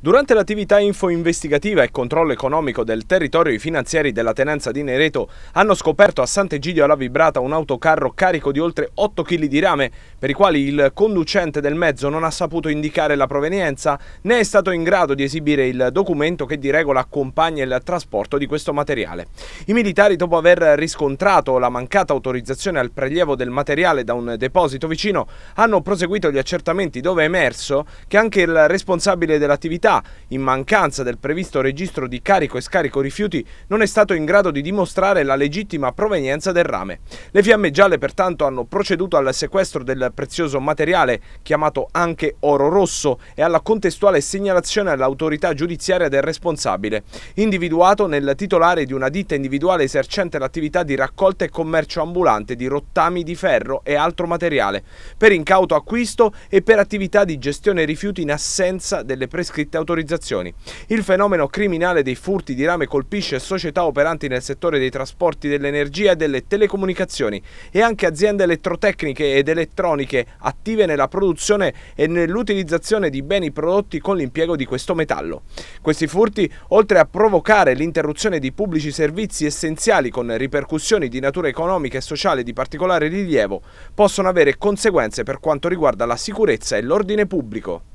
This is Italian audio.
Durante l'attività info investigativa e controllo economico del territorio i finanzieri della tenenza di Nereto hanno scoperto a Sant'Egidio alla Vibrata un autocarro carico di oltre 8 kg di rame per i quali il conducente del mezzo non ha saputo indicare la provenienza né è stato in grado di esibire il documento che di regola accompagna il trasporto di questo materiale. I militari dopo aver riscontrato la mancata autorizzazione al prelievo del materiale da un deposito vicino hanno proseguito gli accertamenti dove è emerso che anche il responsabile dell'attività città, in mancanza del previsto registro di carico e scarico rifiuti, non è stato in grado di dimostrare la legittima provenienza del rame. Le fiamme gialle pertanto hanno proceduto al sequestro del prezioso materiale, chiamato anche oro rosso, e alla contestuale segnalazione all'autorità giudiziaria del responsabile, individuato nel titolare di una ditta individuale esercente l'attività di raccolta e commercio ambulante di rottami di ferro e altro materiale, per incauto acquisto e per attività di gestione rifiuti in assenza delle prescritte autorizzazioni. Il fenomeno criminale dei furti di rame colpisce società operanti nel settore dei trasporti dell'energia e delle telecomunicazioni e anche aziende elettrotecniche ed elettroniche attive nella produzione e nell'utilizzazione di beni prodotti con l'impiego di questo metallo. Questi furti, oltre a provocare l'interruzione di pubblici servizi essenziali con ripercussioni di natura economica e sociale di particolare rilievo, possono avere conseguenze per quanto riguarda la sicurezza e l'ordine pubblico.